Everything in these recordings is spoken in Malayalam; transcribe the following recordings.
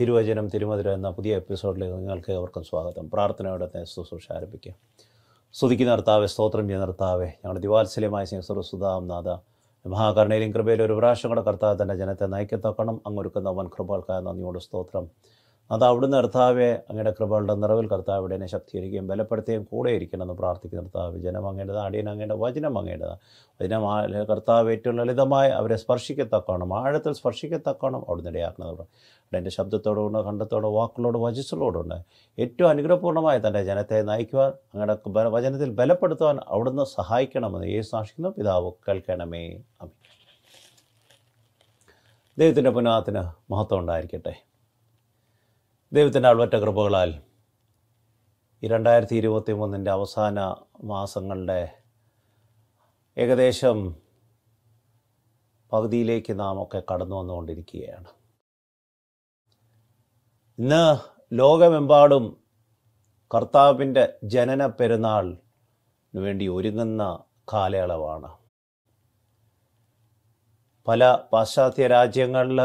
തിരുവചനം തിരുമതിര എന്ന പുതിയ എപ്പിസോഡിലേക്ക് നിങ്ങൾക്ക് അവർക്കും സ്വാഗതം പ്രാർത്ഥനയോടെ തന്നെ ശുശ്രൂഷ ആരംഭിക്കുക സ്തുതിക്കുന്ന നിർത്താവെ സ്തോത്രം ചെയ്യുന്ന നിർത്താവെ ഞങ്ങളുടെ ദിവാത്സല്യമായ സിംഹസ്വര നാഥ മഹാകരുണയിലും കൃപയിലും ഒരു പ്രാവശ്യം കൂടെ കർത്താവ് തന്നെ ജനത്തെ നയിക്കത്തക്കണം അങ്ങൊരുക്കുന്ന വൻ കൃപകൾക്കായ നന്ദിയോട് സ്തോത്രം അത് അവിടുന്ന് കർത്താവെ അങ്ങയുടെ കൃപകളുടെ നിറവിൽ കർത്താവ് ഇവിടെ എന്നെ ശക്തീകരിക്കുകയും ബലപ്പെടുത്തുകയും കൂടെ ഇരിക്കണമെന്ന് പ്രാർത്ഥിക്കുന്ന കർത്താവ് ജനം അങ്ങേണ്ടത് അടിയൻ അങ്ങേണ്ട വചനം അങ്ങേണ്ടതാണ് വചനം കർത്താവ് ഏറ്റവും ലളിതമായി അവരെ സ്പർശിക്കത്തക്കോണം ആഴത്തിൽ സ്പർശിക്കത്തക്കോണം അവിടുന്ന് ഇടയാക്കണമെന്ന് അവിടെ എൻ്റെ ശബ്ദത്തോടുകൊണ്ട് കണ്ടത്തോട് വാക്കുകളോട് ഉണ്ട് ഏറ്റവും അനുഗ്രഹപൂർണ്ണമായി തൻ്റെ ജനത്തെ നയിക്കുവാൻ അങ്ങയുടെ വചനത്തിൽ ബലപ്പെടുത്തുവാൻ അവിടുന്ന് സഹായിക്കണമെന്ന് ഏ സാക്ഷിക്കുന്നു പിതാവ് കേൾക്കണമേ അമി ദൈവത്തിൻ്റെ പുനഃത്തിന് മഹത്വം ഉണ്ടായിരിക്കട്ടെ ദൈവത്തിൻ്റെ അളവറ്റ കൃപകളാൽ ഈ രണ്ടായിരത്തി ഇരുപത്തി മൂന്നിൻ്റെ അവസാന മാസങ്ങളുടെ ഏകദേശം പകുതിയിലേക്ക് നാം ഒക്കെ കടന്നു വന്നുകൊണ്ടിരിക്കുകയാണ് ഇന്ന് ലോകമെമ്പാടും കർത്താവിൻ്റെ ജനന പെരുന്നാൾ വേണ്ടി ഒരുങ്ങുന്ന കാലയളവാണ് പല പാശ്ചാത്യ രാജ്യങ്ങളിൽ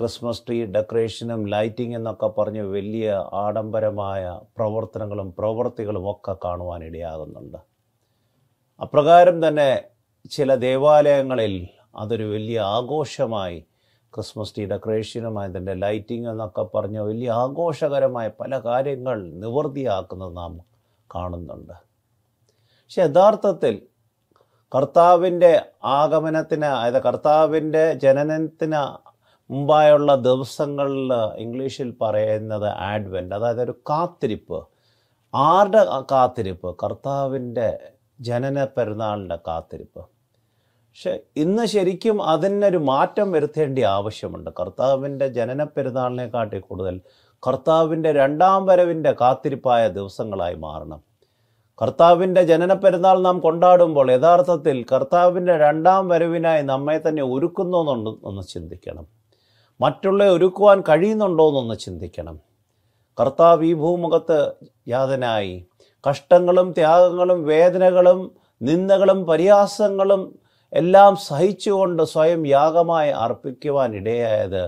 ക്രിസ്മസ് ട്രീ ഡെക്കറേഷനും ലൈറ്റിംഗ് എന്നൊക്കെ പറഞ്ഞ് വലിയ ആഡംബരമായ പ്രവർത്തനങ്ങളും പ്രവൃത്തികളും ഒക്കെ കാണുവാനിടയാകുന്നുണ്ട് അപ്രകാരം തന്നെ ചില ദേവാലയങ്ങളിൽ അതൊരു വലിയ ആഘോഷമായി ക്രിസ്മസ് ട്രീ ഡെക്കറേഷനും അതിൻ്റെ ലൈറ്റിംഗ് എന്നൊക്കെ പറഞ്ഞ് വലിയ ആഘോഷകരമായ പല കാര്യങ്ങൾ നിവൃത്തിയാക്കുന്നത് നാം കാണുന്നുണ്ട് പക്ഷെ യഥാർത്ഥത്തിൽ കർത്താവിൻ്റെ ആഗമനത്തിന് അതായത് കർത്താവിൻ്റെ ജനനത്തിന് മുമ്പായുള്ള ദിവസങ്ങളിൽ ഇംഗ്ലീഷിൽ പറയുന്നത് ആഡ്വെൻ്റ് അതായത് ഒരു കാത്തിരിപ്പ് ആരുടെ കാത്തിരിപ്പ് കർത്താവിൻ്റെ ജനന പെരുന്നാളിൻ്റെ കാത്തിരിപ്പ് പക്ഷെ ഇന്ന് ശരിക്കും അതിനൊരു മാറ്റം വരുത്തേണ്ട ആവശ്യമുണ്ട് കർത്താവിൻ്റെ ജനന പെരുന്നാളിനെക്കാട്ടി കൂടുതൽ കർത്താവിൻ്റെ രണ്ടാം വരവിൻ്റെ കാത്തിരിപ്പായ ദിവസങ്ങളായി മാറണം കർത്താവിൻ്റെ ജനന പെരുന്നാൾ നാം കൊണ്ടാടുമ്പോൾ യഥാർത്ഥത്തിൽ കർത്താവിൻ്റെ രണ്ടാം വരവിനായി നമ്മെ തന്നെ ഒരുക്കുന്നു എന്നുണ്ട് ഒന്ന് ചിന്തിക്കണം മറ്റുള്ള ഒരുക്കുവാൻ കഴിയുന്നുണ്ടോ എന്നൊന്ന് ചിന്തിക്കണം കർത്താവ് ഈ ഭൂമുഖത്ത് യാതനായി കഷ്ടങ്ങളും ത്യാഗങ്ങളും വേദനകളും നിന്ദകളും പരിഹാസങ്ങളും എല്ലാം സഹിച്ചുകൊണ്ട് സ്വയം യാഗമായി അർപ്പിക്കുവാൻ ഇടയായത്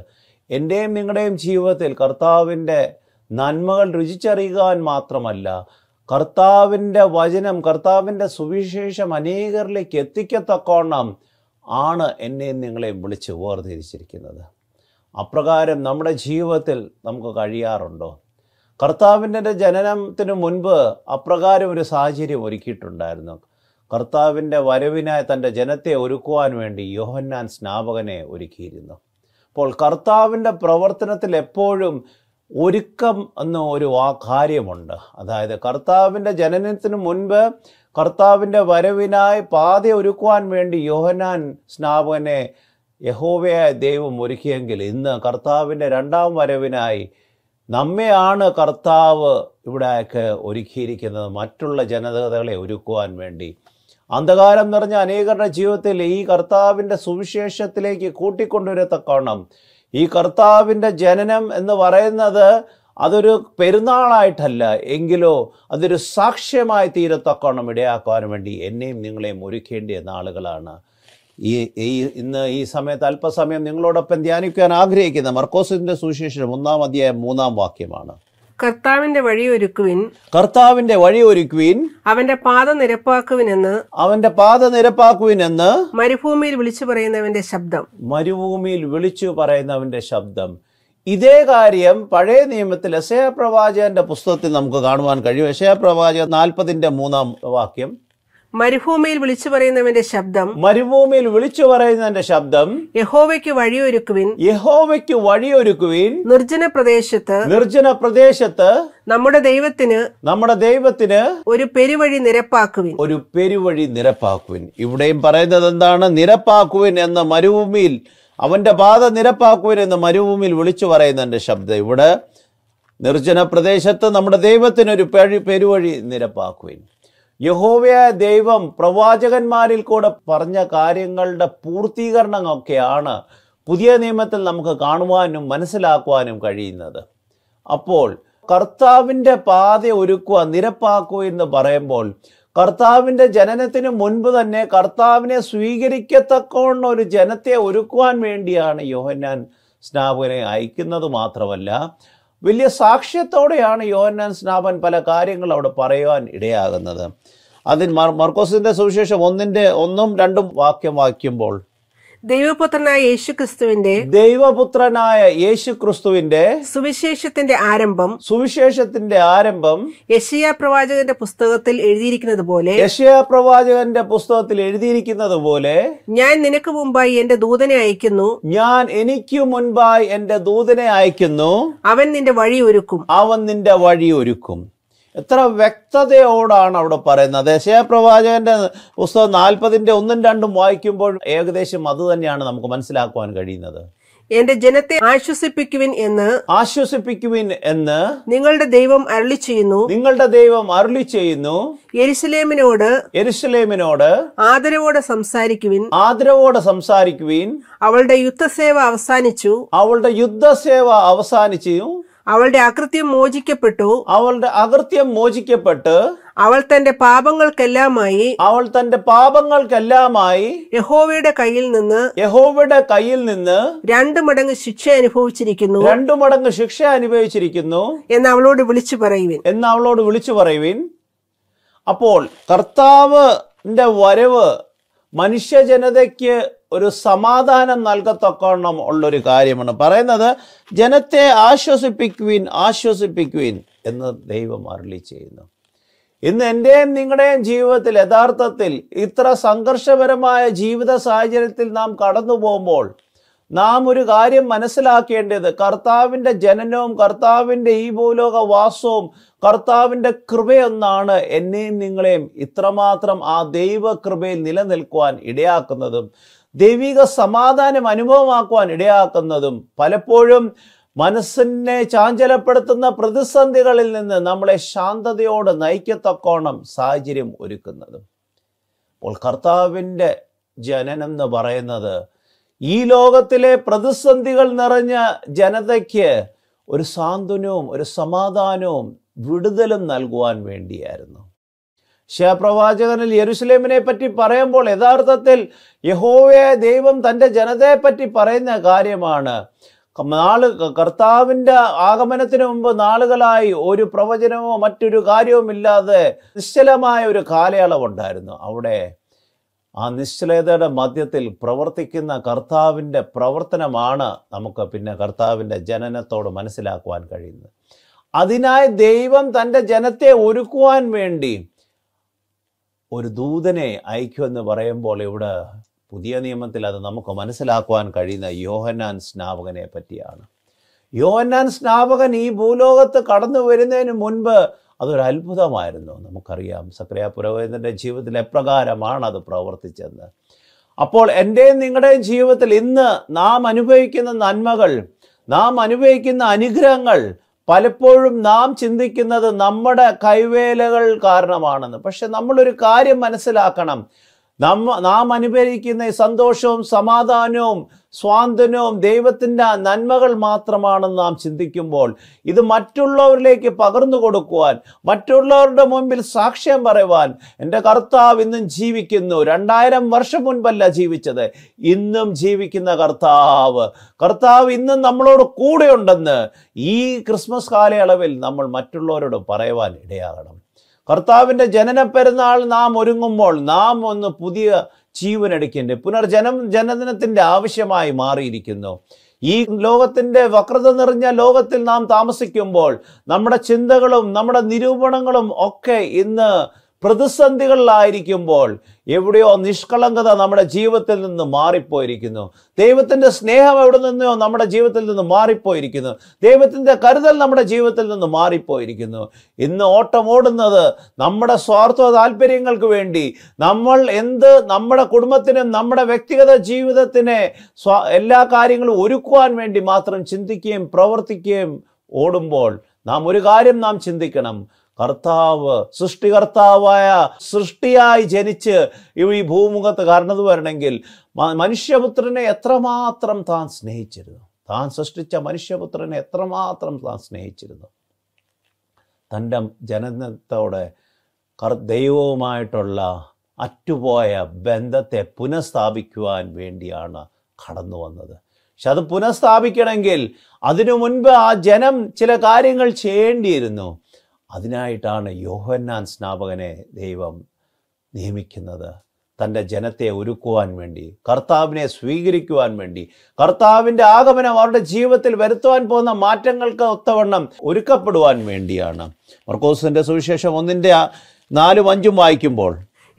എൻ്റെയും നിങ്ങളുടെയും ജീവിതത്തിൽ കർത്താവിൻ്റെ നന്മകൾ രുചിച്ചറിയുവാൻ മാത്രമല്ല കർത്താവിൻ്റെ വചനം കർത്താവിൻ്റെ സുവിശേഷം അനേകരിലേക്ക് എത്തിക്കത്തക്കോണം ആണ് എന്നെയും നിങ്ങളെയും വിളിച്ച് വേർതിരിച്ചിരിക്കുന്നത് അപ്രകാരം നമ്മുടെ ജീവിതത്തിൽ നമുക്ക് കഴിയാറുണ്ടോ കർത്താവിൻ്റെ ജനനത്തിന് മുൻപ് അപ്രകാരം ഒരു സാഹചര്യം ഒരുക്കിയിട്ടുണ്ടായിരുന്നു കർത്താവിൻ്റെ വരവിനായി തൻ്റെ ജനത്തെ ഒരുക്കുവാൻ വേണ്ടി യോഹന്നാൻ സ്നാപകനെ ഒരുക്കിയിരുന്നു അപ്പോൾ കർത്താവിൻ്റെ പ്രവർത്തനത്തിൽ എപ്പോഴും ഒരുക്കം എന്ന ഒരു ആ കാര്യമുണ്ട് അതായത് കർത്താവിൻ്റെ ജനനത്തിന് മുൻപ് കർത്താവിൻ്റെ വരവിനായി പാത ഒരുക്കുവാൻ വേണ്ടി യോഹന്നാൻ സ്നാപകനെ യഹോവയായ ദൈവം ഒരുക്കിയെങ്കിൽ ഇന്ന് കർത്താവിൻ്റെ രണ്ടാം വരവിനായി നമ്മെയാണ് കർത്താവ് ഇവിടെയൊക്കെ ഒരുക്കിയിരിക്കുന്നത് മറ്റുള്ള ജനതകളെ ഒരുക്കുവാൻ വേണ്ടി അന്ധകാരം നിറഞ്ഞ അനേകരുടെ ജീവിതത്തിൽ ഈ കർത്താവിൻ്റെ സുവിശേഷത്തിലേക്ക് കൂട്ടിക്കൊണ്ടുവരത്തക്കോണം ഈ കർത്താവിൻ്റെ ജനനം എന്ന് പറയുന്നത് അതൊരു പെരുന്നാളായിട്ടല്ല എങ്കിലോ അതൊരു സാക്ഷ്യമായി തീരത്തക്കോണം ഇടയാക്കുവാൻ വേണ്ടി എന്നെയും നിങ്ങളെയും ഒരുക്കേണ്ടിയ നാളുകളാണ് ഈ ഈ ഇന്ന് ഈ സമയത്ത് അല്പസമയം നിങ്ങളോടൊപ്പം ധ്യാനിക്കാൻ ആഗ്രഹിക്കുന്ന മർക്കോസിന്റെ സുവിശേഷം ഒന്നാം അധ്യായം മൂന്നാം വാക്യമാണ് കർത്താവിന്റെ വഴി ഒരുക്കുവിൻ കർത്താവിന്റെ വഴി ഒരുക്കുവിൻ അവന്റെ പാത എന്ന് അവന്റെ പാത എന്ന് മരുഭൂമിയിൽ വിളിച്ചു പറയുന്നവന്റെ ശബ്ദം മരുഭൂമിയിൽ വിളിച്ചു പറയുന്നവന്റെ ശബ്ദം ഇതേ കാര്യം പഴയ നിയമത്തിൽ യശയ പ്രവാചകന്റെ പുസ്തകത്തിൽ നമുക്ക് കാണുവാൻ കഴിയും യശയ പ്രവാചകൻ നാൽപ്പതിന്റെ മൂന്നാം വാക്യം മരുഭൂമിയിൽ വിളിച്ചു പറയുന്നവന്റെ ശബ്ദം മരുഭൂമിയിൽ വിളിച്ചു പറയുന്നവന്റെ ശബ്ദം യഹോവയ്ക്ക് വഴിയൊരുക്കുവിൻ യഹോവയ്ക്ക് വഴിയൊരുക്കുവിൻ നിർജ്ജന പ്രദേശത്ത് നിർജ്ജന പ്രദേശത്ത് നമ്മുടെ ദൈവത്തിന് നമ്മുടെ ദൈവത്തിന് ഒരു പെരുവഴി നിരപ്പാക്കുവിൻ ഒരു പെരുവഴി നിരപ്പാക്കുവിൻ ഇവിടെയും പറയുന്നത് എന്താണ് നിരപ്പാക്കുവിൻ എന്ന മരുഭൂമിയിൽ അവന്റെ പാത നിരപ്പാക്കുവിൻ എന്ന മരുഭൂമിയിൽ വിളിച്ചു പറയുന്നതിന്റെ ശബ്ദം ഇവിടെ നിർജ്ജന പ്രദേശത്ത് നമ്മുടെ ദൈവത്തിന് ഒരു പെരുവഴി നിരപ്പാക്കുവിൻ യഹോവയ ദൈവം പ്രവാചകന്മാരിൽ കൂടെ പറഞ്ഞ കാര്യങ്ങളുടെ പൂർത്തീകരണങ്ങളൊക്കെയാണ് പുതിയ നിയമത്തിൽ നമുക്ക് കാണുവാനും മനസ്സിലാക്കുവാനും കഴിയുന്നത് അപ്പോൾ കർത്താവിൻ്റെ പാത ഒരുക്കുക നിരപ്പാക്കുക എന്ന് പറയുമ്പോൾ കർത്താവിൻ്റെ ജനനത്തിന് മുൻപ് തന്നെ കർത്താവിനെ സ്വീകരിക്കത്തക്കോണ ഒരു ജനത്തെ ഒരുക്കുവാൻ വേണ്ടിയാണ് യോഹന്നാൻ സ്നാപകനെ അയക്കുന്നത് മാത്രമല്ല വലിയ സാക്ഷ്യത്തോടെയാണ് യോഹന്നാൻ സ്നാപൻ പല കാര്യങ്ങൾ അവിടെ പറയുവാൻ ഇടയാകുന്നത് അതിൽ മർക്കോസിൻ്റെ സുവിശേഷം ഒന്നിൻ്റെ ഒന്നും രണ്ടും വാക്യം വായിക്കുമ്പോൾ ദൈവപുത്രനായ യേശുക്രിസ്തുവിന്റെ ദൈവപുത്രനായ യേശുക്രിസ്തുവിന്റെ സുവിശേഷത്തിന്റെ ആരംഭം സുവിശേഷത്തിന്റെ ആരംഭം യശയ പ്രവാചകന്റെ പുസ്തകത്തിൽ എഴുതിയിരിക്കുന്നത് പോലെ യശയ പ്രവാചകന്റെ പുസ്തകത്തിൽ എഴുതിയിരിക്കുന്നത് പോലെ ഞാൻ നിനക്ക് മുമ്പായി എന്റെ ദൂതനെ അയക്കുന്നു ഞാൻ എനിക്ക് മുൻപായി എന്റെ ദൂതനെ അയക്കുന്നു അവൻ നിന്റെ വഴി ഒരുക്കും അവൻ നിന്റെ വഴി ഒരുക്കും എത്ര വ്യക്തതയോടാണ് അവിടെ പറയുന്നത് യശയപ്രവാചകൻ്റെ പുസ്തകം നാൽപ്പതിന്റെ ഒന്നും രണ്ടും വായിക്കുമ്പോൾ ഏകദേശം അത് തന്നെയാണ് നമുക്ക് മനസ്സിലാക്കുവാൻ കഴിയുന്നത് എന്റെ ജനത്തെ ആശ്വസിപ്പിക്കുവിൻ എന്ന് ആശ്വസിപ്പിക്കുവിൻ എന്ന് നിങ്ങളുടെ ദൈവം അരളി ചെയ്യുന്നു നിങ്ങളുടെ ദൈവം അരളി ചെയ്യുന്നു എരിശലേമിനോട് എരിശലേമിനോട് ആദരവോടെ സംസാരിക്കുവിൻ ആദരവോടെ സംസാരിക്കുവിൻ അവളുടെ യുദ്ധസേവ അവസാനിച്ചു അവളുടെ യുദ്ധസേവ അവസാനിച്ചു അവളുടെ അകൃത്യം മോചിക്കപ്പെട്ടു അവളുടെ അകൃത്യം മോചിക്കപ്പെട്ട് അവൾ തന്റെ പാപങ്ങൾക്കെല്ലാമായി അവൾ തന്റെ പാപങ്ങൾക്കെല്ലാമായി യഹോവയുടെ കയ്യിൽ നിന്ന് യഹോവയുടെ കയ്യിൽ നിന്ന് രണ്ടു മടങ്ങ് ശിക്ഷ അനുഭവിച്ചിരിക്കുന്നു രണ്ടു മടങ്ങ് ശിക്ഷ അനുഭവിച്ചിരിക്കുന്നു എന്ന് അവളോട് വിളിച്ചു പറയുവിൻ എന്ന് അവളോട് വിളിച്ചു പറയുവിൻ അപ്പോൾ കർത്താവ് വരവ് മനുഷ്യ ജനതയ്ക്ക് ഒരു സമാധാനം നൽകത്തക്കോണം ഉള്ളൊരു കാര്യമാണ് പറയുന്നത് ജനത്തെ ആശ്വസിപ്പിക്കുവിൻ ആശ്വസിപ്പിക്കുവിൻ എന്ന് ദൈവം അരളി ചെയ്യുന്നു ഇന്ന് എൻ്റെയും നിങ്ങളുടെയും ജീവിതത്തിൽ യഥാർത്ഥത്തിൽ ഇത്ര സംഘർഷപരമായ ജീവിത സാഹചര്യത്തിൽ നാം കടന്നു പോകുമ്പോൾ നാം ഒരു കാര്യം മനസ്സിലാക്കേണ്ടത് കർത്താവിൻ്റെ ജനനവും കർത്താവിൻ്റെ ഈ ഭൂലോക വാസവും കർത്താവിൻ്റെ കൃപയൊന്നാണ് എന്നെയും നിങ്ങളെയും ഇത്രമാത്രം ആ ദൈവ കൃപയിൽ നിലനിൽക്കുവാൻ ഇടയാക്കുന്നതും ദൈവിക സമാധാനം അനുഭവമാക്കുവാൻ ഇടയാക്കുന്നതും പലപ്പോഴും മനസ്സിനെ ചാഞ്ചലപ്പെടുത്തുന്ന പ്രതിസന്ധികളിൽ നിന്ന് നമ്മളെ ശാന്തതയോട് നയിക്കത്തക്കോണം സാഹചര്യം ഒരുക്കുന്നതും അപ്പോൾ കർത്താവിൻ്റെ ജനനം എന്ന് പറയുന്നത് ഈ ലോകത്തിലെ പ്രതിസന്ധികൾ നിറഞ്ഞ ജനതയ്ക്ക് ഒരു സാന്ത്വനവും ഒരു സമാധാനവും വിടുതലും നൽകുവാൻ വേണ്ടിയായിരുന്നു ശിവപ്രവാചകനിൽ യരുസലേമിനെ പറ്റി പറയുമ്പോൾ യഥാർത്ഥത്തിൽ യഹോവയെ ദൈവം തൻ്റെ ജനതയെ പറ്റി പറയുന്ന കാര്യമാണ് നാള് കർത്താവിൻ്റെ ആഗമനത്തിന് മുമ്പ് നാളുകളായി ഒരു പ്രവചനമോ മറ്റൊരു കാര്യവുമില്ലാതെ നിശ്ചലമായ ഒരു കാലയളവുണ്ടായിരുന്നു അവിടെ ആ നിശ്ചലതയുടെ മധ്യത്തിൽ പ്രവർത്തിക്കുന്ന കർത്താവിൻ്റെ പ്രവർത്തനമാണ് നമുക്ക് പിന്നെ കർത്താവിൻ്റെ ജനനത്തോട് മനസ്സിലാക്കുവാൻ കഴിയുന്നത് അതിനായി ദൈവം തൻ്റെ ജനത്തെ ഒരുക്കുവാൻ വേണ്ടി ഒരു ദൂതനെ അയക്കുമെന്ന് പറയുമ്പോൾ ഇവിടെ പുതിയ നിയമത്തിൽ അത് നമുക്ക് മനസ്സിലാക്കുവാൻ കഴിയുന്ന യോഹന്നാൻ സ്നാപകനെ പറ്റിയാണ് യോഹന്നാൻ സ്നാപകൻ ഈ ഭൂലോകത്ത് കടന്നു വരുന്നതിന് മുൻപ് അതൊരു അത്ഭുതമായിരുന്നു നമുക്കറിയാം സക്രിയ പുരോഹിതൻ്റെ ജീവിതത്തിൽ എപ്രകാരമാണ് അത് പ്രവർത്തിച്ചെന്ന് അപ്പോൾ എൻ്റെയും നിങ്ങളുടെയും ജീവിതത്തിൽ ഇന്ന് നാം അനുഭവിക്കുന്ന നന്മകൾ നാം അനുഭവിക്കുന്ന അനുഗ്രഹങ്ങൾ പലപ്പോഴും നാം ചിന്തിക്കുന്നത് നമ്മുടെ കൈവേലകൾ കാരണമാണെന്ന് പക്ഷെ നമ്മളൊരു കാര്യം മനസ്സിലാക്കണം നമ്മ നാം അനുഭവിക്കുന്ന സന്തോഷവും സമാധാനവും സ്വാതന്ത്ര്യവും ദൈവത്തിൻ്റെ നന്മകൾ മാത്രമാണെന്ന് നാം ചിന്തിക്കുമ്പോൾ ഇത് മറ്റുള്ളവരിലേക്ക് പകർന്നു കൊടുക്കുവാൻ മറ്റുള്ളവരുടെ മുമ്പിൽ സാക്ഷ്യം പറയുവാൻ എൻ്റെ കർത്താവ് ഇന്നും ജീവിക്കുന്നു രണ്ടായിരം വർഷം മുൻപല്ല ജീവിച്ചത് ഇന്നും ജീവിക്കുന്ന കർത്താവ് കർത്താവ് ഇന്നും നമ്മളോട് കൂടെയുണ്ടെന്ന് ഈ ക്രിസ്മസ് കാലയളവിൽ നമ്മൾ മറ്റുള്ളവരോട് പറയുവാൻ ഇടയാകണം കർത്താവിൻ്റെ ജനന പെരുന്നാൾ നാം ഒരുങ്ങുമ്പോൾ നാം ഒന്ന് പുതിയ ജീവനെടുക്കേണ്ട പുനർജനം ജനദിനത്തിൻ്റെ ആവശ്യമായി മാറിയിരിക്കുന്നു ഈ ലോകത്തിൻ്റെ വക്രത നിറഞ്ഞ ലോകത്തിൽ നാം താമസിക്കുമ്പോൾ നമ്മുടെ ചിന്തകളും നമ്മുടെ നിരൂപണങ്ങളും ഒക്കെ ഇന്ന് പ്രതിസന്ധികളിലായിരിക്കുമ്പോൾ എവിടെയോ നിഷ്കളങ്കത നമ്മുടെ ജീവിതത്തിൽ നിന്ന് മാറിപ്പോയിരിക്കുന്നു ദൈവത്തിൻ്റെ സ്നേഹം എവിടെ നിന്നോ നമ്മുടെ ജീവിതത്തിൽ നിന്ന് മാറിപ്പോയിരിക്കുന്നു ദൈവത്തിൻ്റെ കരുതൽ നമ്മുടെ ജീവിതത്തിൽ നിന്ന് മാറിപ്പോയിരിക്കുന്നു ഇന്ന് ഓട്ടമോടുന്നത് നമ്മുടെ സ്വാർത്ഥ താല്പര്യങ്ങൾക്ക് വേണ്ടി നമ്മൾ എന്ത് നമ്മുടെ കുടുംബത്തിനും നമ്മുടെ വ്യക്തിഗത ജീവിതത്തിനെ എല്ലാ കാര്യങ്ങളും ഒരുക്കുവാൻ വേണ്ടി മാത്രം ചിന്തിക്കുകയും പ്രവർത്തിക്കുകയും ഓടുമ്പോൾ നാം ഒരു കാര്യം നാം ചിന്തിക്കണം കർത്താവ് സൃഷ്ടികർത്താവായ സൃഷ്ടിയായി ജനിച്ച് ഈ ഭൂമുഖത്ത് കടന്നു വരണമെങ്കിൽ മനുഷ്യപുത്രനെ എത്രമാത്രം താൻ സ്നേഹിച്ചിരുന്നു താൻ സൃഷ്ടിച്ച മനുഷ്യപുത്രനെ എത്രമാത്രം താൻ സ്നേഹിച്ചിരുന്നു തൻ്റെ ജനനത്തോടെ ദൈവവുമായിട്ടുള്ള അറ്റുപോയ ബന്ധത്തെ പുനഃസ്ഥാപിക്കുവാൻ വേണ്ടിയാണ് കടന്നു വന്നത് പക്ഷെ അത് പുനഃസ്ഥാപിക്കണമെങ്കിൽ അതിനു മുൻപ് ആ ജനം ചില കാര്യങ്ങൾ ചെയ്യേണ്ടിയിരുന്നു അതിനായിട്ടാണ് യോഹന്നാൻ സ്നാപകനെ ദൈവം നിയമിക്കുന്നത് തൻ്റെ ജനത്തെ ഒരുക്കുവാൻ വേണ്ടി കർത്താവിനെ സ്വീകരിക്കുവാൻ വേണ്ടി കർത്താവിൻ്റെ ആഗമനം അവരുടെ ജീവിതത്തിൽ വരുത്തുവാൻ പോകുന്ന മാറ്റങ്ങൾക്ക് ഒത്തവണ്ണം ഒരുക്കപ്പെടുവാൻ വേണ്ടിയാണ് മർക്കോസിൻ്റെ സുവിശേഷം ഒന്നിൻ്റെ നാലും അഞ്ചും വായിക്കുമ്പോൾ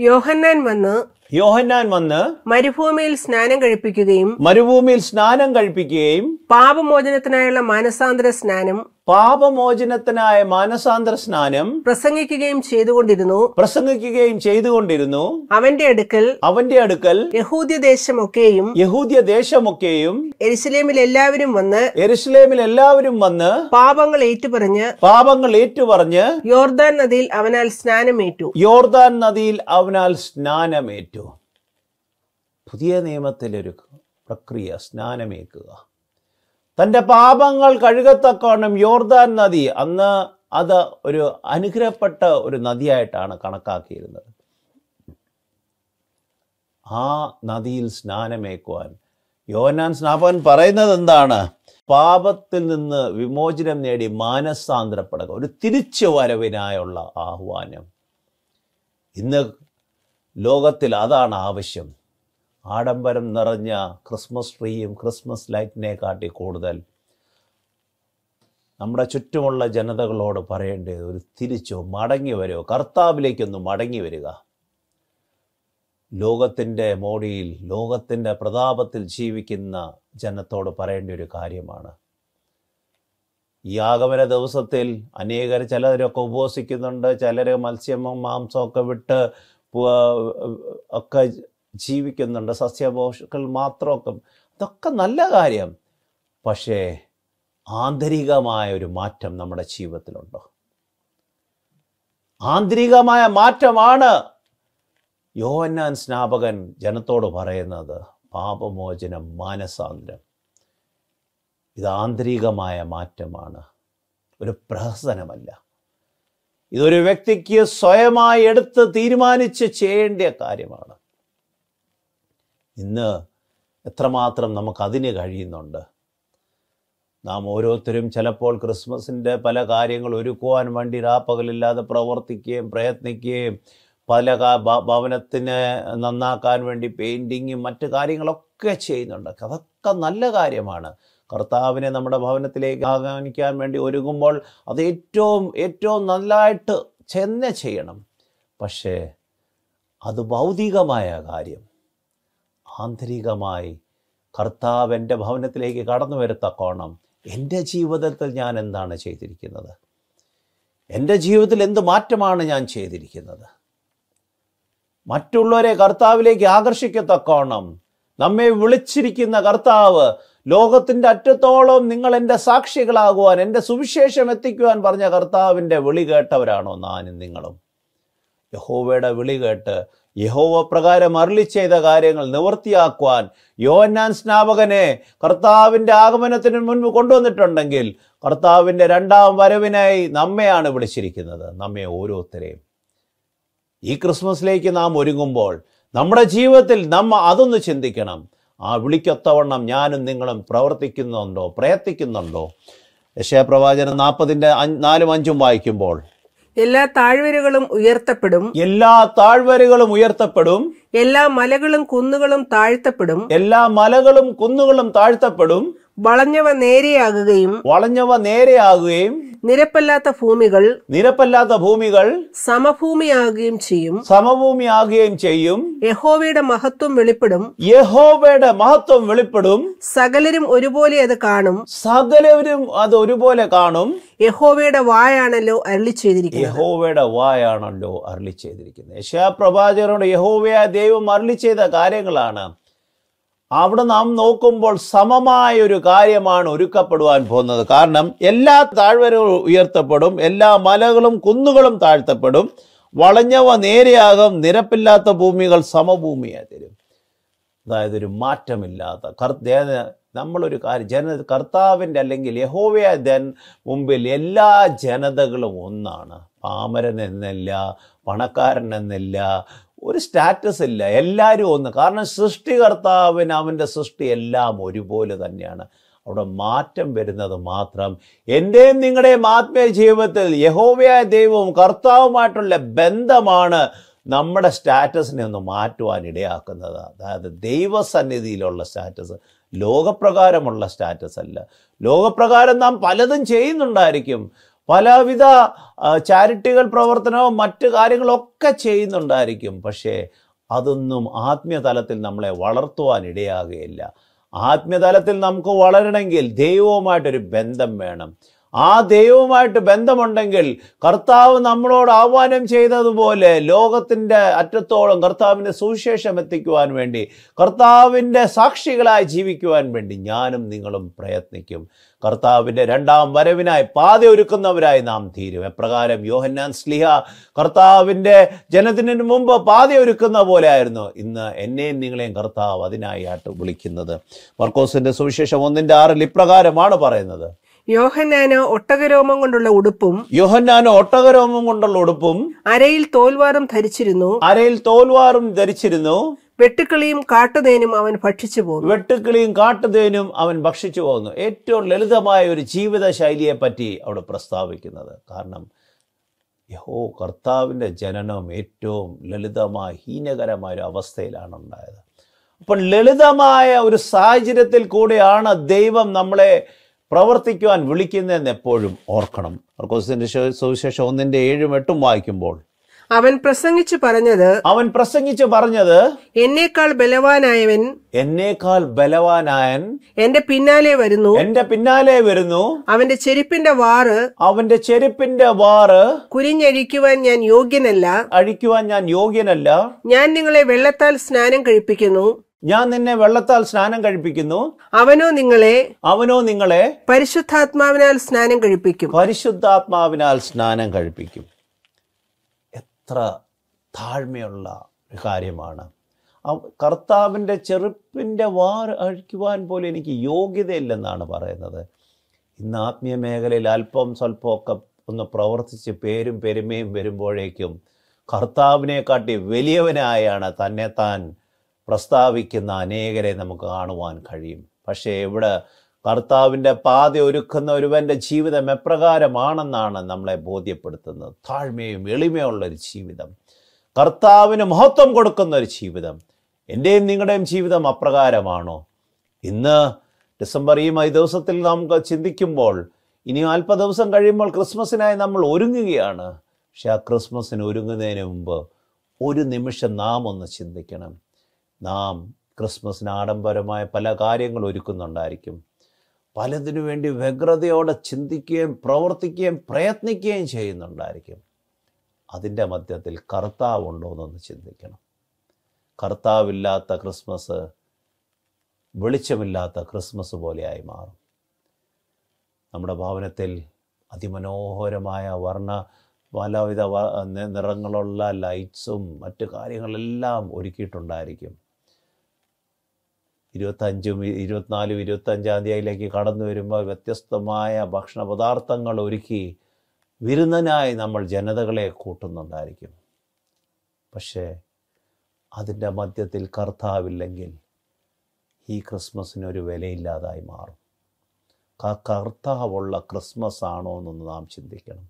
യോഹന്നാൻ വന്ന് യോഹന്നാൻ വന്ന് മരുഭൂമിയിൽ സ്നാനം കഴിപ്പിക്കുകയും മരുഭൂമിയിൽ സ്നാനം കഴിപ്പിക്കുകയും പാപമോചനത്തിനായുള്ള മാനസാന്തര സ്നാനം പാപമോചനത്തിനായ മാനസാന്തര സ്നാനം പ്രസംഗിക്കുകയും ചെയ്തുകൊണ്ടിരുന്നു പ്രസംഗിക്കുകയും ചെയ്തുകൊണ്ടിരുന്നു അവന്റെ അടുക്കൽ അവന്റെ അടുക്കൽ യഹൂദ്യ ദേശമൊക്കെയും യഹൂദ്യ ദേശമൊക്കെയും എരുസലേമിൽ എല്ലാവരും വന്ന് എരുസലേമിൽ എല്ലാവരും വന്ന് പാപങ്ങൾ ഏറ്റുപറഞ്ഞ് പാപങ്ങൾ ഏറ്റുപറഞ്ഞ് യോർദാൻ നദിയിൽ അവനാൽ സ്നാനമേറ്റു യോർദാൻ നദിയിൽ അവനാൽ സ്നാനമേറ്റു പുതിയ നിയമത്തിലൊരു പ്രക്രിയ സ്നാനമേക്കുക തൻ്റെ പാപങ്ങൾ കഴുകത്തക്കോണം യോർദാൻ നദി അന്ന് അത് ഒരു അനുഗ്രഹപ്പെട്ട ഒരു നദിയായിട്ടാണ് കണക്കാക്കിയിരുന്നത് ആ നദിയിൽ സ്നാനമേക്കുവാൻ യോനാൻ സ്നാപകൻ പറയുന്നത് എന്താണ് പാപത്തിൽ നിന്ന് വിമോചനം നേടി മാനസാന്തരപ്പെടുക ഒരു തിരിച്ചു വരവിനായുള്ള ആഹ്വാനം ഇന്ന് ലോകത്തിൽ അതാണ് ആവശ്യം ആഡംബരം നിറഞ്ഞ ക്രിസ്മസ് ട്രീയും ക്രിസ്മസ് ലൈറ്റിനെ കാട്ടി കൂടുതൽ നമ്മുടെ ചുറ്റുമുള്ള ജനതകളോട് പറയേണ്ടത് ഒരു തിരിച്ചോ മടങ്ങി വരുമോ കർത്താവിലേക്കൊന്ന് മടങ്ങി വരിക ലോകത്തിൻ്റെ മോടിയിൽ ലോകത്തിൻ്റെ പ്രതാപത്തിൽ ജീവിക്കുന്ന ജനത്തോട് പറയേണ്ട ഒരു കാര്യമാണ് ഈ ആഗമന ദിവസത്തിൽ അനേകർ ചിലരൊക്കെ ഉപവസിക്കുന്നുണ്ട് ചിലർ മത്സ്യമോ മാംസമൊക്കെ വിട്ട് ഒക്കെ ജീവിക്കുന്നുണ്ട് സസ്യഭോഷക്കൾ മാത്രമൊക്കെ അതൊക്കെ നല്ല കാര്യം പക്ഷേ ആന്തരികമായ ഒരു മാറ്റം നമ്മുടെ ജീവിതത്തിലുണ്ടോ ആന്തരികമായ മാറ്റമാണ് യോഹന്നാൻ സ്നാപകൻ ജനത്തോട് പറയുന്നത് പാപമോചനം മാനസാന്തരം ഇത് ആന്തരികമായ മാറ്റമാണ് ഒരു പ്രഹസനമല്ല ഇതൊരു വ്യക്തിക്ക് സ്വയമായി എടുത്ത് തീരുമാനിച്ച് ചെയ്യേണ്ട കാര്യമാണ് ഇന്ന് എത്രമാത്രം നമുക്കതിന് കഴിയുന്നുണ്ട് നാം ഓരോരുത്തരും ചിലപ്പോൾ ക്രിസ്മസിൻ്റെ പല കാര്യങ്ങൾ ഒരുക്കുവാൻ വേണ്ടി രാപ്പകലില്ലാതെ പ്രവർത്തിക്കുകയും പ്രയത്നിക്കുകയും പല ഭവനത്തിന് നന്നാക്കാൻ വേണ്ടി പെയിൻറ്റിങ്ങും മറ്റ് കാര്യങ്ങളൊക്കെ ചെയ്യുന്നുണ്ട് അതൊക്കെ നല്ല കാര്യമാണ് കർത്താവിനെ നമ്മുടെ ഭവനത്തിലേക്ക് ആഗമിക്കാൻ വേണ്ടി ഒരുങ്ങുമ്പോൾ അത് ഏറ്റവും ഏറ്റവും നല്ലതായിട്ട് ചെന്നെ ചെയ്യണം പക്ഷേ അത് ഭൗതികമായ കാര്യം ആന്തരികമായി കർത്താവ് എൻ്റെ ഭവനത്തിലേക്ക് കടന്നു വരത്തക്കോണം എൻ്റെ ജീവിതത്തിൽ ഞാൻ എന്താണ് ചെയ്തിരിക്കുന്നത് എൻ്റെ ജീവിതത്തിൽ എന്ത് മാറ്റമാണ് ഞാൻ ചെയ്തിരിക്കുന്നത് മറ്റുള്ളവരെ കർത്താവിലേക്ക് ആകർഷിക്കത്തക്കോണം നമ്മെ വിളിച്ചിരിക്കുന്ന കർത്താവ് ലോകത്തിൻ്റെ അറ്റത്തോളം നിങ്ങൾ എൻ്റെ സാക്ഷികളാകുവാൻ എൻ്റെ സുവിശേഷം എത്തിക്കുവാൻ പറഞ്ഞ കർത്താവിൻ്റെ വിളി കേട്ടവരാണോ നാനും നിങ്ങളും യഹോവയുടെ വിളി കേട്ട് യഹോവ പ്രകാരം അരുളി ചെയ്ത കാര്യങ്ങൾ നിവർത്തിയാക്കുവാൻ യോന്നാൻ സ്നാപകനെ കർത്താവിൻ്റെ ആഗമനത്തിന് മുൻപ് കൊണ്ടുവന്നിട്ടുണ്ടെങ്കിൽ കർത്താവിൻ്റെ രണ്ടാം വരവിനായി നമ്മെയാണ് വിളിച്ചിരിക്കുന്നത് നമ്മെ ഓരോരുത്തരെയും ഈ ക്രിസ്മസിലേക്ക് നാം ഒരുങ്ങുമ്പോൾ നമ്മുടെ ജീവിതത്തിൽ നമ്മ അതൊന്ന് ചിന്തിക്കണം ആ വിളിക്കൊത്തവണ്ണം ഞാനും നിങ്ങളും പ്രവർത്തിക്കുന്നുണ്ടോ പ്രയത്നിക്കുന്നുണ്ടോ യക്ഷയപ്രവാചനം നാൽപ്പതിൻ്റെ നാലും അഞ്ചും വായിക്കുമ്പോൾ എല്ലാ താഴ്വരകളും ഉയർത്തപ്പെടും എല്ലാ താഴ്വരകളും ഉയർത്തപ്പെടും എല്ലാ മലകളും കുന്നുകളും താഴ്ത്തപ്പെടും എല്ലാ മലകളും കുന്നുകളും താഴ്ത്തപ്പെടും വളഞ്ഞവ നേരെയാകുകയും വളഞ്ഞവ നേരെയാകുകയും നിരപ്പല്ലാത്ത ഭൂമികൾ നിരപ്പല്ലാത്ത ഭൂമികൾ സമഭൂമിയാകുകയും ചെയ്യും സമഭൂമിയാകുകയും ചെയ്യും യഹോവയുടെ മഹത്വം വെളിപ്പെടും യഹോവയുടെ മഹത്വം വെളിപ്പെടും സകലരും ഒരുപോലെ അത് കാണും സകലരും അത് ഒരുപോലെ കാണും യഹോവയുടെ വായാണല്ലോ അരളി ചെയ്തിരിക്കുന്നത് യഹോവയുടെ വായാണല്ലോ അരളി ചെയ്തിരിക്കുന്നത് പ്രഭാചകരോട് യഹോവയായ ദൈവം അരളി ചെയ്ത കാര്യങ്ങളാണ് അവിടെ നാം നോക്കുമ്പോൾ സമമായ ഒരു കാര്യമാണ് ഒരുക്കപ്പെടുവാൻ പോകുന്നത് കാരണം എല്ലാ താഴ്വരകളും ഉയർത്തപ്പെടും എല്ലാ മലകളും കുന്നുകളും താഴ്ത്തപ്പെടും വളഞ്ഞവ നേരെയാകും നിരപ്പില്ലാത്ത ഭൂമികൾ സമഭൂമിയായി തരും അതായത് ഒരു മാറ്റമില്ലാത്ത കർ നമ്മളൊരു കാര്യം ജന കർത്താവിൻ്റെ അല്ലെങ്കിൽ യഹോവയ മുമ്പിൽ എല്ലാ ജനതകളും ഒന്നാണ് പാമരൻ എന്നില്ല പണക്കാരൻ എന്നില്ല ഒരു സ്റ്റാറ്റസ് ഇല്ല എല്ലാവരും ഒന്ന് കാരണം സൃഷ്ടികർത്താവിന് അവൻ്റെ സൃഷ്ടി എല്ലാം ഒരുപോലെ തന്നെയാണ് അവിടെ മാറ്റം വരുന്നത് മാത്രം എൻ്റെയും നിങ്ങളുടെയും ആത്മീയ ജീവിതത്തിൽ യഹോവയായ ദൈവവും കർത്താവുമായിട്ടുള്ള ബന്ധമാണ് നമ്മുടെ സ്റ്റാറ്റസിനെ ഒന്ന് മാറ്റുവാൻ ഇടയാക്കുന്നത് അതായത് ദൈവസന്നിധിയിലുള്ള സ്റ്റാറ്റസ് ലോകപ്രകാരമുള്ള സ്റ്റാറ്റസ് അല്ല ലോകപ്രകാരം നാം പലതും ചെയ്യുന്നുണ്ടായിരിക്കും പലവിധ ചാരിറ്റികൾ പ്രവർത്തനവും മറ്റ് കാര്യങ്ങളൊക്കെ ചെയ്യുന്നുണ്ടായിരിക്കും പക്ഷേ അതൊന്നും ആത്മീയതലത്തിൽ നമ്മളെ വളർത്തുവാൻ ഇടയാകുകയില്ല ആത്മീയതലത്തിൽ നമുക്ക് വളരണമെങ്കിൽ ദൈവവുമായിട്ടൊരു ബന്ധം വേണം ആ ദൈവവുമായിട്ട് ബന്ധമുണ്ടെങ്കിൽ കർത്താവ് നമ്മളോട് ആഹ്വാനം ചെയ്തതുപോലെ ലോകത്തിൻ്റെ അറ്റത്തോളം കർത്താവിൻ്റെ സുവിശേഷം എത്തിക്കുവാൻ വേണ്ടി കർത്താവിൻ്റെ സാക്ഷികളായി ജീവിക്കുവാൻ വേണ്ടി ഞാനും നിങ്ങളും പ്രയത്നിക്കും കർത്താവിൻ്റെ രണ്ടാം വരവിനായി പാത ഒരുക്കുന്നവരായി നാം തീരും എപ്രകാരം യോഹന്നാൻ സ്ലിഹ കർത്താവിൻ്റെ ജനത്തിന് മുമ്പ് പാത ഒരുക്കുന്ന പോലെ ആയിരുന്നു ഇന്ന് എന്നെയും നിങ്ങളെയും കർത്താവ് അതിനായിട്ട് ആട്ട് വിളിക്കുന്നത് മർക്കോസിൻ്റെ സുവിശേഷം ഒന്നിൻ്റെ ആറിൽ ഇപ്രകാരമാണ് പറയുന്നത് യോഹന്നാനോ ഒട്ടകരോമം കൊണ്ടുള്ള ഉടുപ്പും യോഹന്നാനോ ഒട്ടകരോമം കൊണ്ടുള്ള ഉടുപ്പും അരയിൽ തോൽവാറും ധരിച്ചിരുന്നു അരയിൽ തോൽവാറും ധരിച്ചിരുന്നു വെട്ടുക്കിളിയും കാട്ടുതേനും അവൻ ഭക്ഷിച്ചു പോകുന്നു വെട്ടുക്കിളിയും കാട്ടുതേനും അവൻ ഭക്ഷിച്ചു പോകുന്നു ഏറ്റവും ലളിതമായ ഒരു ജീവിത ശൈലിയെ പറ്റി അവിടെ പ്രസ്താവിക്കുന്നത് കാരണം യഹോ കർത്താവിൻ്റെ ജനനം ഏറ്റവും ലളിതമായ ഹീനകരമായ ഒരു അവസ്ഥയിലാണ് ഉണ്ടായത് അപ്പം ലളിതമായ ഒരു സാഹചര്യത്തിൽ കൂടെയാണ് ദൈവം നമ്മളെ പ്രവർത്തിക്കുവാൻ വിളിക്കുന്നതെന്ന് എപ്പോഴും ഓർക്കണം മർക്കോസിന്റെ സുവിശേഷം ഒന്നിന്റെ ഏഴും എട്ടും വായിക്കുമ്പോൾ അവൻ പ്രസംഗിച്ചു പറഞ്ഞത് അവൻ പ്രസംഗിച്ചു പറഞ്ഞത് എന്നേക്കാൾ ബലവാനായവൻ എന്നേക്കാൾ ബലവാനായൻ എന്റെ പിന്നാലെ വരുന്നു എന്റെ പിന്നാലെ വരുന്നു അവന്റെ ചെരുപ്പിന്റെ വാറ് അവന്റെ ചെരുപ്പിന്റെ വാറ് കുരിഞ്ഞഴിക്കുവാൻ ഞാൻ യോഗ്യനല്ല അഴിക്കുവാൻ ഞാൻ യോഗ്യനല്ല ഞാൻ നിങ്ങളെ വെള്ളത്താൽ സ്നാനം കഴിപ്പിക്കുന്നു ഞാൻ നിന്നെ വെള്ളത്താൽ സ്നാനം കഴിപ്പിക്കുന്നു അവനോ നിങ്ങളെ അവനോ നിങ്ങളെ പരിശുദ്ധാത്മാവിനാൽ സ്നാനം കഴിപ്പിക്കും പരിശുദ്ധാത്മാവിനാൽ സ്നാനം കഴിപ്പിക്കും എത്ര താഴ്മയുള്ള ഒരു കാര്യമാണ് കർത്താവിൻ്റെ ചെറുപ്പിൻ്റെ വാറ് അഴിക്കുവാൻ പോലും എനിക്ക് യോഗ്യതയില്ലെന്നാണ് പറയുന്നത് ഇന്ന് ആത്മീയ മേഖലയിൽ അല്പം സ്വല്പമൊക്കെ ഒന്ന് പ്രവർത്തിച്ച് പേരും പെരുമയും വരുമ്പോഴേക്കും കർത്താവിനെക്കാട്ടി വലിയവനായാണ് തന്നെ താൻ പ്രസ്താവിക്കുന്ന അനേകരെ നമുക്ക് കാണുവാൻ കഴിയും പക്ഷേ ഇവിടെ കർത്താവിൻ്റെ പാത ഒരുക്കുന്ന ഒരുവൻ്റെ ജീവിതം എപ്രകാരമാണെന്നാണ് നമ്മളെ ബോധ്യപ്പെടുത്തുന്നത് താഴ്മയും എളിമയുള്ളൊരു ജീവിതം കർത്താവിന് മഹത്വം കൊടുക്കുന്ന ഒരു ജീവിതം എൻ്റെയും നിങ്ങളുടെയും ജീവിതം അപ്രകാരമാണോ ഇന്ന് ഡിസംബർ ഈ മൈ ദിവസത്തിൽ നമുക്ക് ചിന്തിക്കുമ്പോൾ ഇനി അല്പ ദിവസം കഴിയുമ്പോൾ ക്രിസ്മസിനായി നമ്മൾ ഒരുങ്ങുകയാണ് പക്ഷെ ആ ക്രിസ്മസിന് ഒരുങ്ങുന്നതിന് മുമ്പ് ഒരു നിമിഷം നാം ഒന്ന് ചിന്തിക്കണം നാം ക്രിസ്മസിന് ആഡംബരമായ പല കാര്യങ്ങൾ ഒരുക്കുന്നുണ്ടായിരിക്കും പലതിനു വേണ്ടി വ്യഗ്രതയോടെ ചിന്തിക്കുകയും പ്രവർത്തിക്കുകയും പ്രയത്നിക്കുകയും ചെയ്യുന്നുണ്ടായിരിക്കും അതിൻ്റെ മധ്യത്തിൽ കർത്താവ് ഉണ്ടോ എന്നൊന്ന് ചിന്തിക്കണം കർത്താവില്ലാത്ത ക്രിസ്മസ് വെളിച്ചമില്ലാത്ത ക്രിസ്മസ് പോലെയായി മാറും നമ്മുടെ ഭവനത്തിൽ അതിമനോഹരമായ വർണ്ണ പലവിധ നിറങ്ങളുള്ള ലൈറ്റ്സും മറ്റു കാര്യങ്ങളെല്ലാം ഒരുക്കിയിട്ടുണ്ടായിരിക്കും ഇരുപത്തഞ്ചും ഇരുപത്തിനാലും ഇരുപത്തഞ്ചാം തീയതിയിലേക്ക് കടന്നു വരുമ്പോൾ വ്യത്യസ്തമായ ഭക്ഷണ പദാർത്ഥങ്ങൾ ഒരുക്കി വിരുന്നനായി നമ്മൾ ജനതകളെ കൂട്ടുന്നുണ്ടായിരിക്കും പക്ഷേ അതിൻ്റെ മധ്യത്തിൽ കർത്താവില്ലെങ്കിൽ ഈ ക്രിസ്മസിനൊരു വിലയില്ലാതായി മാറും കർത്താവുള്ള ക്രിസ്മസ് ആണോ എന്നൊന്ന് നാം ചിന്തിക്കണം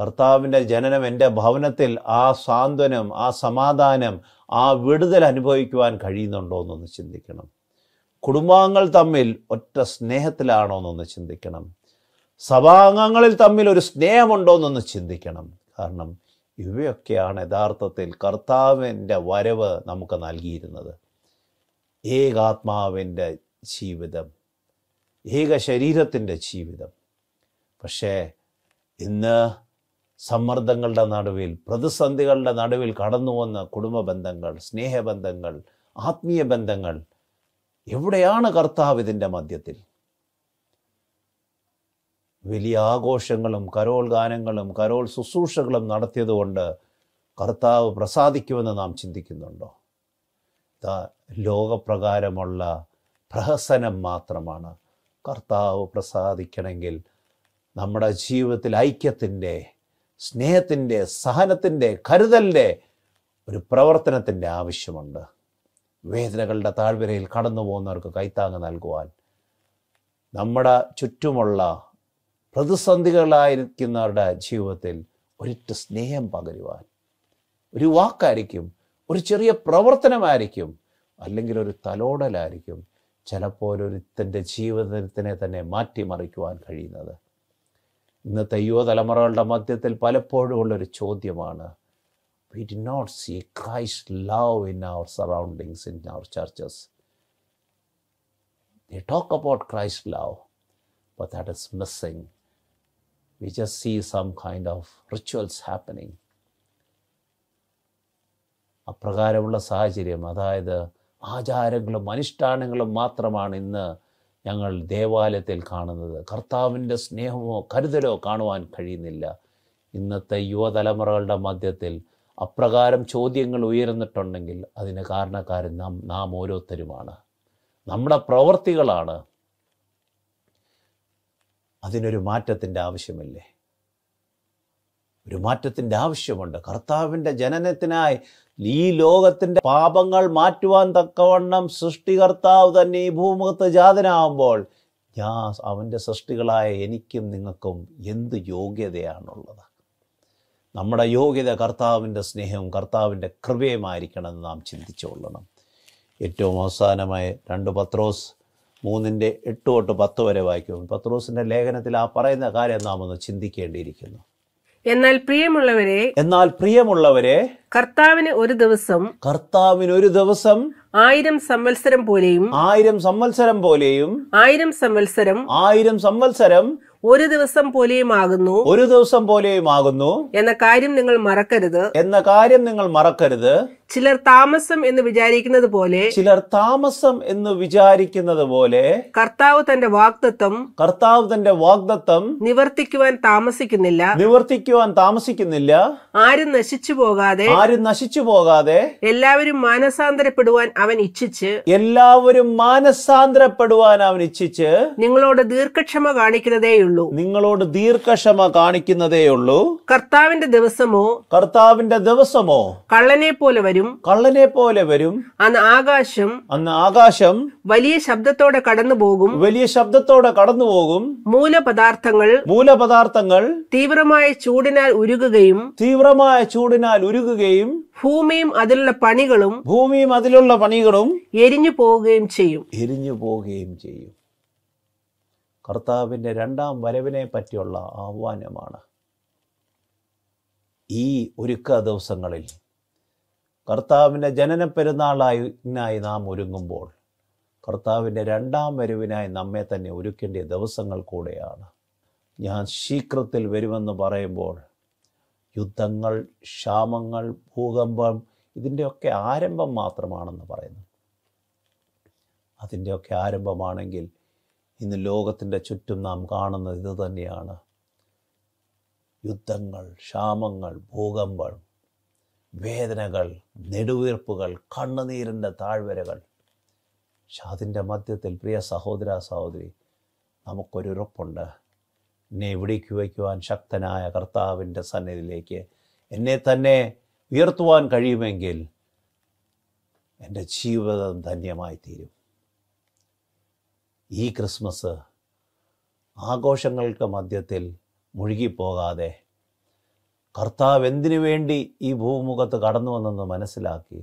കർത്താവിൻ്റെ ജനനം എൻ്റെ ഭവനത്തിൽ ആ സാന്ത്വനം ആ സമാധാനം ആ വിടുതൽ അനുഭവിക്കുവാൻ കഴിയുന്നുണ്ടോ എന്നൊന്ന് ചിന്തിക്കണം കുടുംബാംഗങ്ങൾ തമ്മിൽ ഒറ്റ സ്നേഹത്തിലാണോ എന്നൊന്ന് ചിന്തിക്കണം സഭാംഗങ്ങളിൽ തമ്മിൽ ഒരു സ്നേഹമുണ്ടോ എന്നൊന്ന് ചിന്തിക്കണം കാരണം ഇവയൊക്കെയാണ് യഥാർത്ഥത്തിൽ കർത്താവിൻ്റെ വരവ് നമുക്ക് നൽകിയിരുന്നത് ഏകാത്മാവിൻ്റെ ജീവിതം ഏക ശരീരത്തിൻ്റെ ജീവിതം പക്ഷേ ഇന്ന് സമ്മർദ്ദങ്ങളുടെ നടുവിൽ പ്രതിസന്ധികളുടെ നടുവിൽ കടന്നു വന്ന കുടുംബ ബന്ധങ്ങൾ സ്നേഹബന്ധങ്ങൾ ആത്മീയ ബന്ധങ്ങൾ എവിടെയാണ് കർത്താവ് ഇതിൻ്റെ മധ്യത്തിൽ വലിയ ആഘോഷങ്ങളും കരോൾ ഗാനങ്ങളും കരോൾ ശുശ്രൂഷകളും നടത്തിയതുകൊണ്ട് കർത്താവ് പ്രസാദിക്കുമെന്ന് നാം ചിന്തിക്കുന്നുണ്ടോ ലോകപ്രകാരമുള്ള പ്രഹസനം മാത്രമാണ് കർത്താവ് പ്രസാദിക്കണമെങ്കിൽ നമ്മുടെ ജീവിതത്തിൽ ഐക്യത്തിൻ്റെ സ്നേഹത്തിൻ്റെ സഹനത്തിൻ്റെ കരുതലിൻ്റെ ഒരു പ്രവർത്തനത്തിൻ്റെ ആവശ്യമുണ്ട് വേദനകളുടെ താഴ്വരയിൽ കടന്നു പോകുന്നവർക്ക് കൈത്താങ്ങ് നൽകുവാൻ നമ്മുടെ ചുറ്റുമുള്ള പ്രതിസന്ധികളായിരിക്കുന്നവരുടെ ജീവിതത്തിൽ ഒരിറ്റ സ്നേഹം പകരുവാൻ ഒരു വാക്കായിരിക്കും ഒരു ചെറിയ പ്രവർത്തനമായിരിക്കും അല്ലെങ്കിൽ ഒരു തലോടലായിരിക്കും ചിലപ്പോൾ ഒരുത്തൻ്റെ ജീവിതത്തിനെ തന്നെ മാറ്റിമറിക്കുവാൻ കഴിയുന്നത് ഇന്നത്തെ യുവതലമുറകളുടെ മധ്യത്തിൽ പലപ്പോഴും ഉള്ളൊരു ചോദ്യമാണ് we do not see Christ love in our surroundings in our churches they talk about Christ love but that is missing we just see some kind of rituals happening അപ്രകാരമുള്ള സാഹചര്യം അതായത് ആചാരങ്ങളും അനുഷ്ഠാനങ്ങളും മാത്രമാണ് ഇന്ന് ഞങ്ങൾ ദേവാലയത്തിൽ കാണുന്നത് കർത്താവിൻ്റെ സ്നേഹമോ കരുതലോ കാണുവാൻ കഴിയുന്നില്ല ഇന്നത്തെ യുവതലമുറകളുടെ മധ്യത്തിൽ അപ്രകാരം ചോദ്യങ്ങൾ ഉയർന്നിട്ടുണ്ടെങ്കിൽ അതിന് കാരണക്കാരൻ നാം നാം ഓരോരുത്തരുമാണ് നമ്മുടെ പ്രവൃത്തികളാണ് അതിനൊരു മാറ്റത്തിൻ്റെ ആവശ്യമില്ലേ ഒരു മാറ്റത്തിൻ്റെ ആവശ്യമുണ്ട് കർത്താവിൻ്റെ ജനനത്തിനായി ഈ ലോകത്തിൻ്റെ പാപങ്ങൾ മാറ്റുവാൻ തക്കവണ്ണം സൃഷ്ടികർത്താവ് തന്നെ ഈ ഭൂമുഖത്ത് ജാതനാകുമ്പോൾ ഞാൻ അവൻ്റെ സൃഷ്ടികളായ എനിക്കും നിങ്ങൾക്കും എന്ത് യോഗ്യതയാണുള്ളത് നമ്മുടെ യോഗ്യത കർത്താവിൻ്റെ സ്നേഹവും കർത്താവിൻ്റെ എന്ന് നാം ചിന്തിച്ചുകൊള്ളണം ഏറ്റവും അവസാനമായ രണ്ട് പത്രോസ് മൂന്നിൻ്റെ എട്ട് തൊട്ട് പത്ത് വരെ വായിക്കും പത്രോസിൻ്റെ ലേഖനത്തിൽ ആ പറയുന്ന കാര്യം നാം ഒന്ന് ചിന്തിക്കേണ്ടിയിരിക്കുന്നു എന്നാൽ പ്രിയമുള്ളവരെ എന്നാൽ പ്രിയമുള്ളവരെ കർത്താവിന് ഒരു ദിവസം കർത്താവിന് ഒരു ദിവസം ആയിരം സംവത്സരം പോലെയും ആയിരം സംവത്സരം പോലെയും ആയിരം സംവത്സരം ആയിരം സംവത്സരം ഒരു ദിവസം ആകുന്നു ഒരു ദിവസം ആകുന്നു എന്ന കാര്യം നിങ്ങൾ മറക്കരുത് എന്ന കാര്യം നിങ്ങൾ മറക്കരുത് ചിലർ താമസം എന്ന് വിചാരിക്കുന്നത് പോലെ ചിലർ താമസം എന്ന് വിചാരിക്കുന്നത് പോലെ കർത്താവ് തന്റെ വാഗ്ദത്വം കർത്താവ് തന്റെ വാഗ്ദത്വം നിവർത്തിക്കുവാൻ താമസിക്കുന്നില്ല നിവർത്തിക്കുവാൻ താമസിക്കുന്നില്ല ആരും നശിച്ചു പോകാതെ ആരും നശിച്ചു പോകാതെ എല്ലാവരും മാനസാന്തരപ്പെടുവാൻ അവൻ ഇച്ഛിച്ച് എല്ലാവരും മാനസാന്തരപ്പെടുവാൻ അവൻ ഇച്ഛിച്ച് നിങ്ങളോട് ദീർഘക്ഷമ കാണിക്കുന്നതേയുള്ളൂ ഉള്ളൂ നിങ്ങളോട് ദീർഘക്ഷമ കാണിക്കുന്നതേ ഉള്ളൂ കർത്താവിന്റെ ദിവസമോ കർത്താവിന്റെ ദിവസമോ കള്ളനെ പോലെ വരും കള്ളനെ പോലെ വരും അന്ന് ആകാശം അന്ന് ആകാശം വലിയ ശബ്ദത്തോടെ കടന്നു പോകും വലിയ ശബ്ദത്തോടെ കടന്നു പോകും മൂലപദാർത്ഥങ്ങൾ മൂലപദാർത്ഥങ്ങൾ തീവ്രമായ ചൂടിനാൽ ഉരുകുകയും തീവ്രമായ ചൂടിനാൽ ഉരുകുകയും ഭൂമിയും അതിലുള്ള പണികളും ഭൂമിയും അതിലുള്ള പണികളും എരിഞ്ഞു പോവുകയും ചെയ്യും എരിഞ്ഞു പോവുകയും ചെയ്യും കർത്താവിൻ്റെ രണ്ടാം വരവിനെ പറ്റിയുള്ള ആഹ്വാനമാണ് ഈ ഒരുക്ക ദിവസങ്ങളിൽ കർത്താവിൻ്റെ ജനന പെരുന്നാളായി നാം ഒരുങ്ങുമ്പോൾ കർത്താവിൻ്റെ രണ്ടാം വരവിനായി നമ്മെ തന്നെ ഒരുക്കേണ്ട ദിവസങ്ങൾ കൂടെയാണ് ഞാൻ ശീഘ്രത്തിൽ വരുമെന്ന് പറയുമ്പോൾ യുദ്ധങ്ങൾ ക്ഷാമങ്ങൾ ഭൂകമ്പം ഇതിൻ്റെയൊക്കെ ആരംഭം മാത്രമാണെന്ന് പറയുന്നു അതിൻ്റെയൊക്കെ ആരംഭമാണെങ്കിൽ ഇന്ന് ലോകത്തിൻ്റെ ചുറ്റും നാം കാണുന്നത് ഇതുതന്നെയാണ് യുദ്ധങ്ങൾ ക്ഷാമങ്ങൾ ഭൂകമ്പം വേദനകൾ നെടുവീർപ്പുകൾ കണ്ണുനീരിൻ്റെ താഴ്വരകൾ പക്ഷെ അതിൻ്റെ മധ്യത്തിൽ പ്രിയ സഹോദര സഹോദരി ഉറപ്പുണ്ട് എന്നെ ഇവിടേക്ക് വയ്ക്കുവാൻ ശക്തനായ കർത്താവിൻ്റെ സന്നിധിയിലേക്ക് എന്നെ തന്നെ ഉയർത്തുവാൻ കഴിയുമെങ്കിൽ എൻ്റെ ജീവിതം ധന്യമായി തീരും ഈ ക്രിസ്മസ് ആഘോഷങ്ങൾക്ക് മധ്യത്തിൽ മുഴുകിപ്പോകാതെ കർത്താവ് എന്തിനു വേണ്ടി ഈ ഭൂമുഖത്ത് കടന്നു വന്നെന്ന് മനസ്സിലാക്കി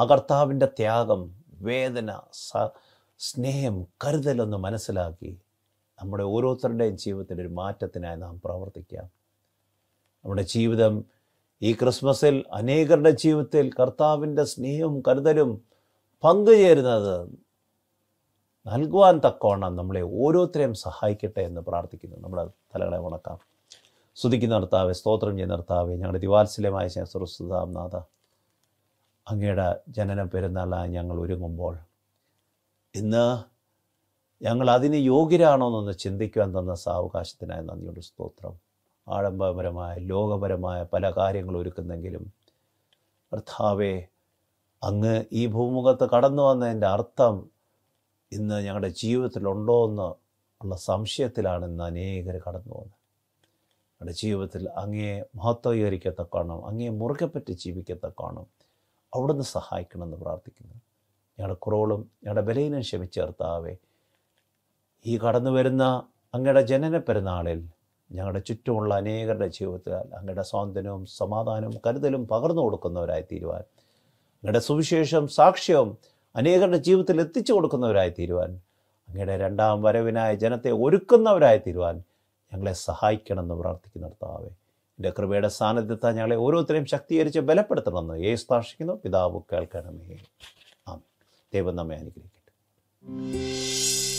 ആ കർത്താവിൻ്റെ ത്യാഗം വേദന സ സ്നേഹം കരുതലെന്ന് മനസ്സിലാക്കി നമ്മുടെ ഓരോരുത്തരുടെയും ജീവിതത്തിൻ്റെ ഒരു മാറ്റത്തിനായി നാം പ്രവർത്തിക്കാം നമ്മുടെ ജീവിതം ഈ ക്രിസ്മസിൽ അനേകരുടെ ജീവിതത്തിൽ കർത്താവിൻ്റെ സ്നേഹവും കരുതലും പങ്കുചേരുന്നത് നൽകുവാൻ തക്കവണ്ണം നമ്മളെ ഓരോരുത്തരെയും സഹായിക്കട്ടെ എന്ന് പ്രാർത്ഥിക്കുന്നു നമ്മുടെ തലകളെ ഉണക്കാം സ്തുതിക്കുന്ന നിർത്താവെ സ്തോത്രം ചെയ്യുന്ന നിർത്താവെ ഞങ്ങളുടെ ദിവാത്സല്യമായ ശാസ്ത്രസുതാം നാഥ അങ്ങയുടെ ജനന പെരുന്നാളായി ഞങ്ങൾ ഒരുങ്ങുമ്പോൾ ഇന്ന് ഞങ്ങൾ അതിന് എന്നൊന്ന് ചിന്തിക്കുവാൻ തന്ന സാവകാശത്തിനായി നന്ദിയുടെ സ്തോത്രം ആഡംബരമായ ലോകപരമായ പല കാര്യങ്ങൾ ഒരുക്കുന്നെങ്കിലും ഭർത്താവെ അങ്ങ് ഈ ഭൂമുഖത്ത് കടന്നു വന്നതിൻ്റെ അർത്ഥം ഇന്ന് ഞങ്ങളുടെ ജീവിതത്തിലുണ്ടോ എന്ന് ഉള്ള സംശയത്തിലാണ് ഇന്ന് അനേകർ കടന്നു പോകുന്നത് ഞങ്ങളുടെ ജീവിതത്തിൽ അങ്ങേ മഹത്വീകരിക്കത്തക്കോണം അങ്ങേ മുറുകെപ്പറ്റി ജീവിക്കത്തക്കോണം അവിടുന്ന് സഹായിക്കണമെന്ന് പ്രാർത്ഥിക്കുന്നു ഞങ്ങളുടെ കുറവുകളും ഞങ്ങളുടെ ബലഹീനം ക്ഷമിച്ചേർത്താവേ ഈ കടന്നു വരുന്ന അങ്ങയുടെ ജനന പെരുന്നാളിൽ ഞങ്ങളുടെ ചുറ്റുമുള്ള അനേകരുടെ ജീവിതത്തിൽ അങ്ങയുടെ സ്വാതന്ത്ര്യവും സമാധാനവും കരുതലും പകർന്നു കൊടുക്കുന്നവരായി തീരുവാൻ അങ്ങയുടെ സുവിശേഷം സാക്ഷ്യവും അനേകരുടെ ജീവിതത്തിൽ എത്തിച്ചു കൊടുക്കുന്നവരായി തീരുവാൻ അങ്ങയുടെ രണ്ടാം വരവിനായ ജനത്തെ ഒരുക്കുന്നവരായി തീരുവാൻ ഞങ്ങളെ സഹായിക്കണമെന്ന് പ്രാർത്ഥിക്കുന്ന കർത്താവെ എൻ്റെ കൃപയുടെ സാന്നിധ്യത്താൽ ഞങ്ങളെ ഓരോരുത്തരെയും ശക്തീകരിച്ച് ബലപ്പെടുത്തണമെന്ന് ഏ സ്ഥാഷിക്കുന്നു പിതാവ് കേൾക്കണമേ ആമേ ദൈവം നമ്മെ അനുഗ്രഹിക്കട്ടെ